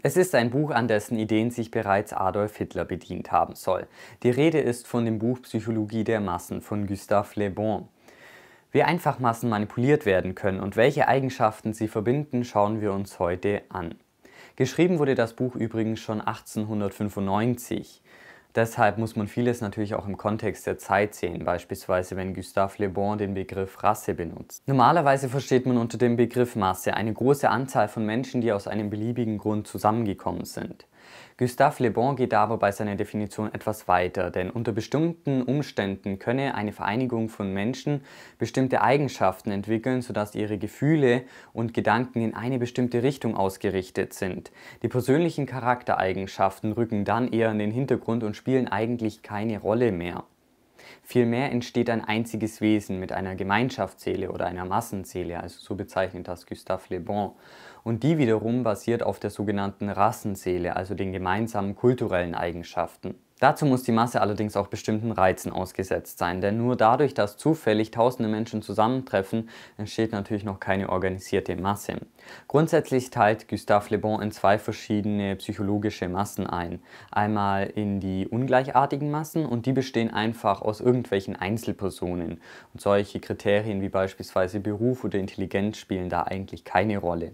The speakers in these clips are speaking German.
Es ist ein Buch, an dessen Ideen sich bereits Adolf Hitler bedient haben soll. Die Rede ist von dem Buch Psychologie der Massen von Gustave Le Bon. Wie einfach Massen manipuliert werden können und welche Eigenschaften sie verbinden, schauen wir uns heute an. Geschrieben wurde das Buch übrigens schon 1895. Deshalb muss man vieles natürlich auch im Kontext der Zeit sehen, beispielsweise wenn Gustave Le Bon den Begriff Rasse benutzt. Normalerweise versteht man unter dem Begriff Masse eine große Anzahl von Menschen, die aus einem beliebigen Grund zusammengekommen sind. Gustave Le Bon geht aber bei seiner Definition etwas weiter, denn unter bestimmten Umständen könne eine Vereinigung von Menschen bestimmte Eigenschaften entwickeln, sodass ihre Gefühle und Gedanken in eine bestimmte Richtung ausgerichtet sind. Die persönlichen Charaktereigenschaften rücken dann eher in den Hintergrund und spielen eigentlich keine Rolle mehr. Vielmehr entsteht ein einziges Wesen mit einer Gemeinschaftsseele oder einer Massenseele, also so bezeichnet das Gustave Le Bon und die wiederum basiert auf der sogenannten Rassenseele, also den gemeinsamen kulturellen Eigenschaften. Dazu muss die Masse allerdings auch bestimmten Reizen ausgesetzt sein, denn nur dadurch, dass zufällig tausende Menschen zusammentreffen, entsteht natürlich noch keine organisierte Masse. Grundsätzlich teilt Gustave Le Bon in zwei verschiedene psychologische Massen ein. Einmal in die ungleichartigen Massen und die bestehen einfach aus irgendwelchen Einzelpersonen. Und solche Kriterien wie beispielsweise Beruf oder Intelligenz spielen da eigentlich keine Rolle.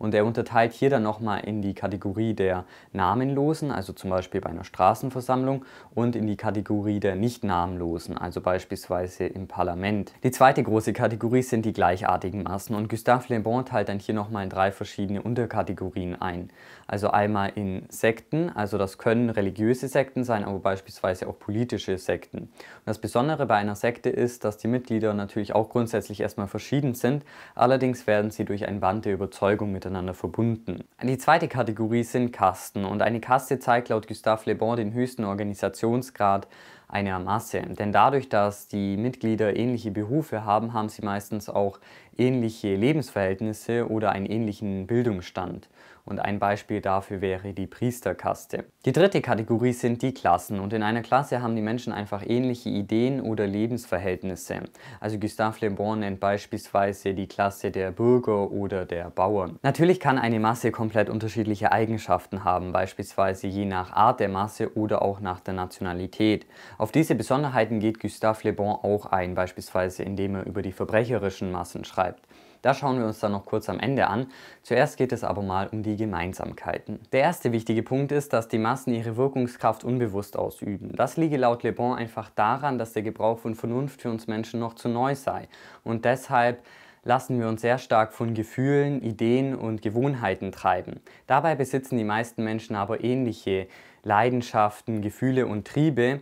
Und er unterteilt hier dann nochmal in die Kategorie der Namenlosen, also zum Beispiel bei einer Straßenversammlung, und in die Kategorie der Nicht-Namenlosen, also beispielsweise im Parlament. Die zweite große Kategorie sind die gleichartigen Massen und Gustave Le Bon teilt dann hier nochmal in drei verschiedene Unterkategorien ein. Also einmal in Sekten, also das können religiöse Sekten sein, aber beispielsweise auch politische Sekten. Und das Besondere bei einer Sekte ist, dass die Mitglieder natürlich auch grundsätzlich erstmal verschieden sind, allerdings werden sie durch ein Band der Überzeugung mit miteinander verbunden. Die zweite Kategorie sind Kasten und eine Kaste zeigt laut Gustave Le Bon den höchsten Organisationsgrad einer Masse. Denn dadurch, dass die Mitglieder ähnliche Berufe haben, haben sie meistens auch ähnliche Lebensverhältnisse oder einen ähnlichen Bildungsstand und ein Beispiel dafür wäre die Priesterkaste. Die dritte Kategorie sind die Klassen und in einer Klasse haben die Menschen einfach ähnliche Ideen oder Lebensverhältnisse. Also Gustave Le Bon nennt beispielsweise die Klasse der Bürger oder der Bauern. Natürlich kann eine Masse komplett unterschiedliche Eigenschaften haben, beispielsweise je nach Art der Masse oder auch nach der Nationalität. Auf diese Besonderheiten geht Gustave Le Bon auch ein, beispielsweise indem er über die verbrecherischen Massen schreibt. Das schauen wir uns dann noch kurz am Ende an. Zuerst geht es aber mal um die Gemeinsamkeiten. Der erste wichtige Punkt ist, dass die Massen ihre Wirkungskraft unbewusst ausüben. Das liege laut Le Bon einfach daran, dass der Gebrauch von Vernunft für uns Menschen noch zu neu sei. Und deshalb lassen wir uns sehr stark von Gefühlen, Ideen und Gewohnheiten treiben. Dabei besitzen die meisten Menschen aber ähnliche Leidenschaften, Gefühle und Triebe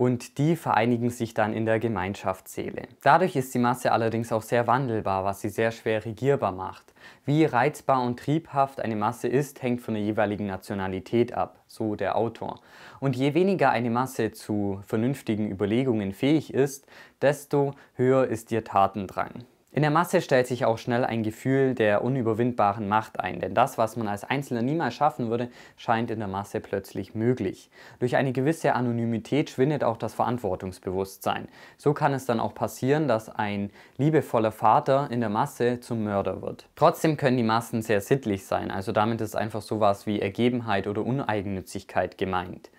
und die vereinigen sich dann in der Gemeinschaftsseele. Dadurch ist die Masse allerdings auch sehr wandelbar, was sie sehr schwer regierbar macht. Wie reizbar und triebhaft eine Masse ist, hängt von der jeweiligen Nationalität ab, so der Autor. Und je weniger eine Masse zu vernünftigen Überlegungen fähig ist, desto höher ist ihr Tatendrang. In der Masse stellt sich auch schnell ein Gefühl der unüberwindbaren Macht ein, denn das, was man als Einzelner niemals schaffen würde, scheint in der Masse plötzlich möglich. Durch eine gewisse Anonymität schwindet auch das Verantwortungsbewusstsein. So kann es dann auch passieren, dass ein liebevoller Vater in der Masse zum Mörder wird. Trotzdem können die Massen sehr sittlich sein, also damit ist einfach sowas wie Ergebenheit oder Uneigennützigkeit gemeint.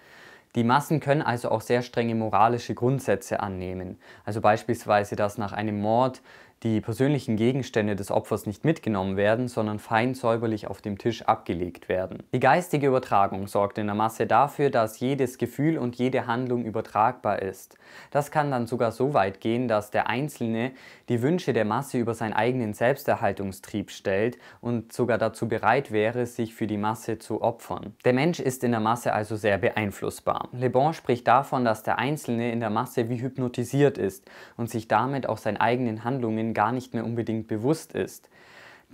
Die Massen können also auch sehr strenge moralische Grundsätze annehmen, also beispielsweise, dass nach einem Mord die persönlichen Gegenstände des Opfers nicht mitgenommen werden, sondern fein säuberlich auf dem Tisch abgelegt werden. Die geistige Übertragung sorgt in der Masse dafür, dass jedes Gefühl und jede Handlung übertragbar ist. Das kann dann sogar so weit gehen, dass der Einzelne die Wünsche der Masse über seinen eigenen Selbsterhaltungstrieb stellt und sogar dazu bereit wäre, sich für die Masse zu opfern. Der Mensch ist in der Masse also sehr beeinflussbar. Le Bon spricht davon, dass der Einzelne in der Masse wie hypnotisiert ist und sich damit auch seinen eigenen Handlungen gar nicht mehr unbedingt bewusst ist.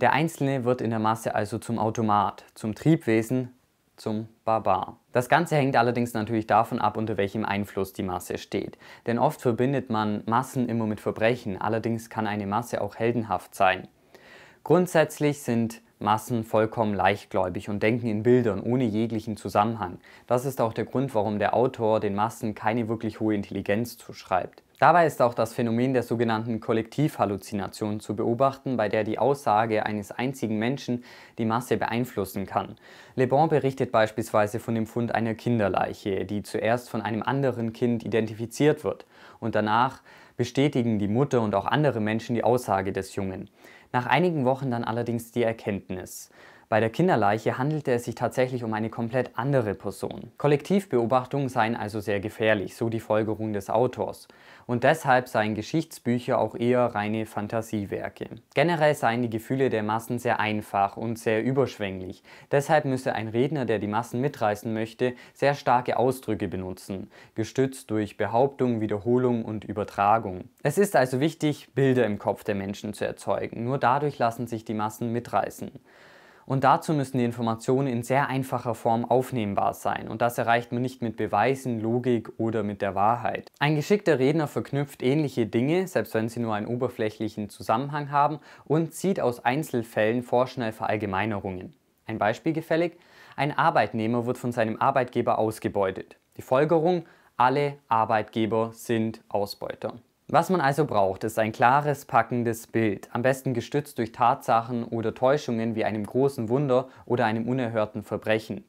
Der Einzelne wird in der Masse also zum Automat, zum Triebwesen, zum Barbar. Das Ganze hängt allerdings natürlich davon ab, unter welchem Einfluss die Masse steht. Denn oft verbindet man Massen immer mit Verbrechen, allerdings kann eine Masse auch heldenhaft sein. Grundsätzlich sind Massen vollkommen leichtgläubig und denken in Bildern ohne jeglichen Zusammenhang. Das ist auch der Grund, warum der Autor den Massen keine wirklich hohe Intelligenz zuschreibt. Dabei ist auch das Phänomen der sogenannten Kollektivhalluzination zu beobachten, bei der die Aussage eines einzigen Menschen die Masse beeinflussen kann. Le Bon berichtet beispielsweise von dem Fund einer Kinderleiche, die zuerst von einem anderen Kind identifiziert wird und danach bestätigen die Mutter und auch andere Menschen die Aussage des Jungen. Nach einigen Wochen dann allerdings die Erkenntnis. Bei der Kinderleiche handelte es sich tatsächlich um eine komplett andere Person. Kollektivbeobachtungen seien also sehr gefährlich, so die Folgerung des Autors. Und deshalb seien Geschichtsbücher auch eher reine Fantasiewerke. Generell seien die Gefühle der Massen sehr einfach und sehr überschwänglich. Deshalb müsse ein Redner, der die Massen mitreißen möchte, sehr starke Ausdrücke benutzen, gestützt durch Behauptung, Wiederholung und Übertragung. Es ist also wichtig, Bilder im Kopf der Menschen zu erzeugen. Nur dadurch lassen sich die Massen mitreißen. Und dazu müssen die Informationen in sehr einfacher Form aufnehmbar sein. Und das erreicht man nicht mit Beweisen, Logik oder mit der Wahrheit. Ein geschickter Redner verknüpft ähnliche Dinge, selbst wenn sie nur einen oberflächlichen Zusammenhang haben, und zieht aus Einzelfällen vorschnell Verallgemeinerungen. Ein Beispiel gefällig? Ein Arbeitnehmer wird von seinem Arbeitgeber ausgebeutet. Die Folgerung? Alle Arbeitgeber sind Ausbeuter. Was man also braucht, ist ein klares, packendes Bild, am besten gestützt durch Tatsachen oder Täuschungen wie einem großen Wunder oder einem unerhörten Verbrechen.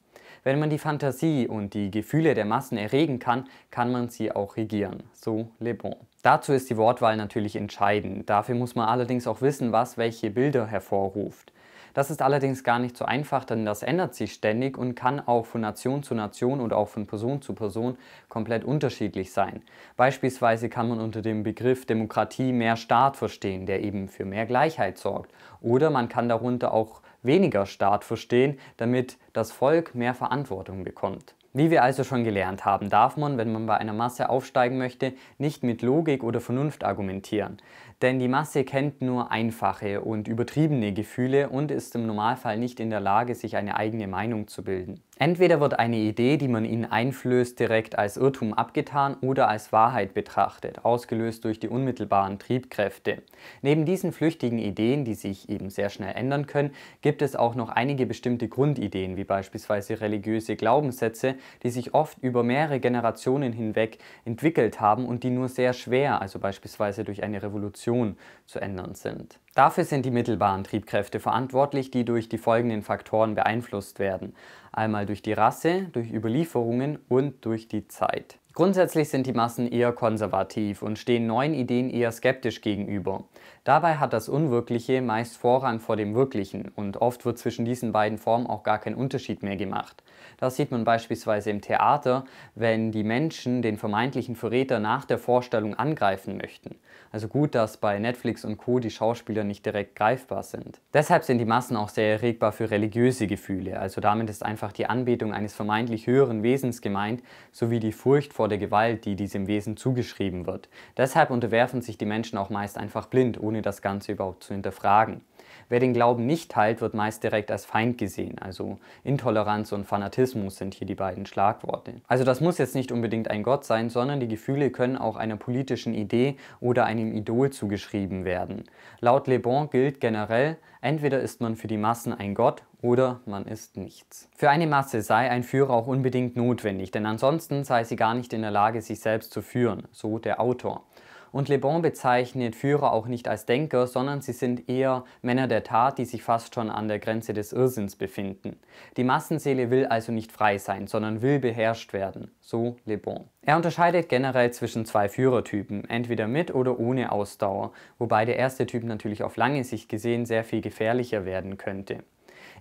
Wenn man die Fantasie und die Gefühle der Massen erregen kann, kann man sie auch regieren. So Le Bon. Dazu ist die Wortwahl natürlich entscheidend. Dafür muss man allerdings auch wissen, was welche Bilder hervorruft. Das ist allerdings gar nicht so einfach, denn das ändert sich ständig und kann auch von Nation zu Nation und auch von Person zu Person komplett unterschiedlich sein. Beispielsweise kann man unter dem Begriff Demokratie mehr Staat verstehen, der eben für mehr Gleichheit sorgt. Oder man kann darunter auch weniger Staat verstehen, damit das Volk mehr Verantwortung bekommt. Wie wir also schon gelernt haben, darf man, wenn man bei einer Masse aufsteigen möchte, nicht mit Logik oder Vernunft argumentieren denn die Masse kennt nur einfache und übertriebene Gefühle und ist im Normalfall nicht in der Lage, sich eine eigene Meinung zu bilden. Entweder wird eine Idee, die man ihnen einflößt, direkt als Irrtum abgetan oder als Wahrheit betrachtet, ausgelöst durch die unmittelbaren Triebkräfte. Neben diesen flüchtigen Ideen, die sich eben sehr schnell ändern können, gibt es auch noch einige bestimmte Grundideen, wie beispielsweise religiöse Glaubenssätze, die sich oft über mehrere Generationen hinweg entwickelt haben und die nur sehr schwer, also beispielsweise durch eine Revolution, Situation zu ändern sind. Dafür sind die mittelbaren Triebkräfte verantwortlich, die durch die folgenden Faktoren beeinflusst werden. Einmal durch die Rasse, durch Überlieferungen und durch die Zeit. Grundsätzlich sind die Massen eher konservativ und stehen neuen Ideen eher skeptisch gegenüber. Dabei hat das Unwirkliche meist Vorrang vor dem Wirklichen und oft wird zwischen diesen beiden Formen auch gar kein Unterschied mehr gemacht. Das sieht man beispielsweise im Theater, wenn die Menschen den vermeintlichen Verräter nach der Vorstellung angreifen möchten. Also gut, dass bei Netflix und Co. die Schauspieler nicht direkt greifbar sind. Deshalb sind die Massen auch sehr erregbar für religiöse Gefühle, also damit ist einfach die Anbetung eines vermeintlich höheren Wesens gemeint, sowie die Furcht vor der Gewalt, die diesem Wesen zugeschrieben wird. Deshalb unterwerfen sich die Menschen auch meist einfach blind, ohne das Ganze überhaupt zu hinterfragen. Wer den Glauben nicht teilt, wird meist direkt als Feind gesehen. Also Intoleranz und Fanatismus sind hier die beiden Schlagworte. Also das muss jetzt nicht unbedingt ein Gott sein, sondern die Gefühle können auch einer politischen Idee oder einem Idol zugeschrieben werden. Laut Le Bon gilt generell, entweder ist man für die Massen ein Gott oder man ist nichts. Für eine Masse sei ein Führer auch unbedingt notwendig, denn ansonsten sei sie gar nicht in der Lage, sich selbst zu führen, so der Autor. Und Le Bon bezeichnet Führer auch nicht als Denker, sondern sie sind eher Männer der Tat, die sich fast schon an der Grenze des Irrsinns befinden. Die Massenseele will also nicht frei sein, sondern will beherrscht werden, so Le Bon. Er unterscheidet generell zwischen zwei Führertypen, entweder mit oder ohne Ausdauer, wobei der erste Typ natürlich auf lange Sicht gesehen sehr viel gefährlicher werden könnte.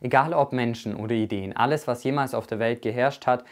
Egal ob Menschen oder Ideen, alles, was jemals auf der Welt geherrscht hat,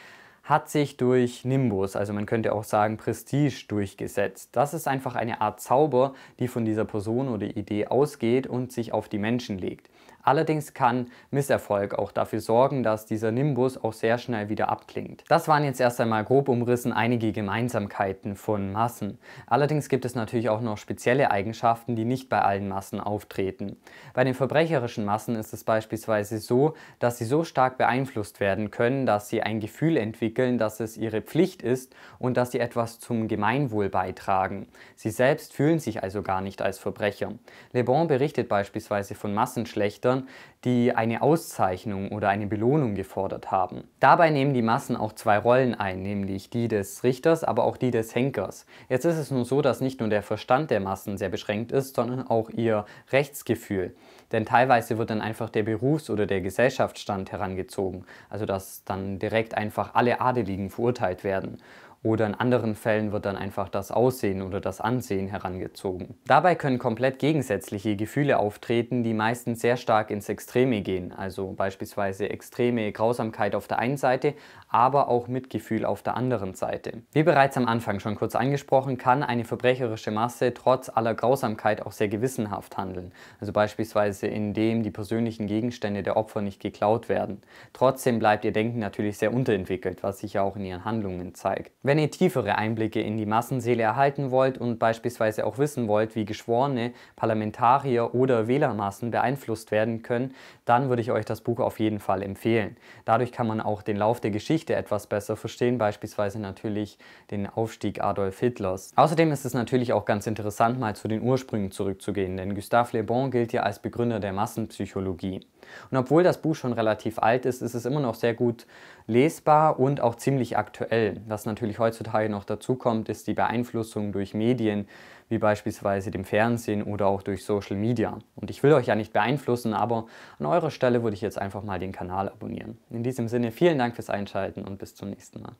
hat sich durch Nimbus, also man könnte auch sagen Prestige, durchgesetzt. Das ist einfach eine Art Zauber, die von dieser Person oder Idee ausgeht und sich auf die Menschen legt. Allerdings kann Misserfolg auch dafür sorgen, dass dieser Nimbus auch sehr schnell wieder abklingt. Das waren jetzt erst einmal grob umrissen einige Gemeinsamkeiten von Massen. Allerdings gibt es natürlich auch noch spezielle Eigenschaften, die nicht bei allen Massen auftreten. Bei den verbrecherischen Massen ist es beispielsweise so, dass sie so stark beeinflusst werden können, dass sie ein Gefühl entwickeln, entwickeln, dass es ihre Pflicht ist und dass sie etwas zum Gemeinwohl beitragen. Sie selbst fühlen sich also gar nicht als Verbrecher. Le Bon berichtet beispielsweise von Massenschlechtern, die eine Auszeichnung oder eine Belohnung gefordert haben. Dabei nehmen die Massen auch zwei Rollen ein, nämlich die des Richters, aber auch die des Henkers. Jetzt ist es nun so, dass nicht nur der Verstand der Massen sehr beschränkt ist, sondern auch ihr Rechtsgefühl. Denn teilweise wird dann einfach der Berufs- oder der Gesellschaftsstand herangezogen, also dass dann direkt einfach alle Adeligen verurteilt werden. Oder in anderen Fällen wird dann einfach das Aussehen oder das Ansehen herangezogen. Dabei können komplett gegensätzliche Gefühle auftreten, die meistens sehr stark ins Extreme gehen. Also beispielsweise extreme Grausamkeit auf der einen Seite, aber auch Mitgefühl auf der anderen Seite. Wie bereits am Anfang schon kurz angesprochen, kann eine verbrecherische Masse trotz aller Grausamkeit auch sehr gewissenhaft handeln. Also beispielsweise indem die persönlichen Gegenstände der Opfer nicht geklaut werden. Trotzdem bleibt ihr Denken natürlich sehr unterentwickelt, was sich ja auch in ihren Handlungen zeigt. Wenn wenn ihr tiefere Einblicke in die Massenseele erhalten wollt und beispielsweise auch wissen wollt, wie Geschworene, Parlamentarier oder Wählermassen beeinflusst werden können, dann würde ich euch das Buch auf jeden Fall empfehlen. Dadurch kann man auch den Lauf der Geschichte etwas besser verstehen, beispielsweise natürlich den Aufstieg Adolf Hitlers. Außerdem ist es natürlich auch ganz interessant, mal zu den Ursprüngen zurückzugehen, denn Gustave Le Bon gilt ja als Begründer der Massenpsychologie. Und obwohl das Buch schon relativ alt ist, ist es immer noch sehr gut lesbar und auch ziemlich aktuell, was natürlich heute heutzutage noch dazukommt, ist die Beeinflussung durch Medien, wie beispielsweise dem Fernsehen oder auch durch Social Media. Und ich will euch ja nicht beeinflussen, aber an eurer Stelle würde ich jetzt einfach mal den Kanal abonnieren. In diesem Sinne vielen Dank fürs Einschalten und bis zum nächsten Mal.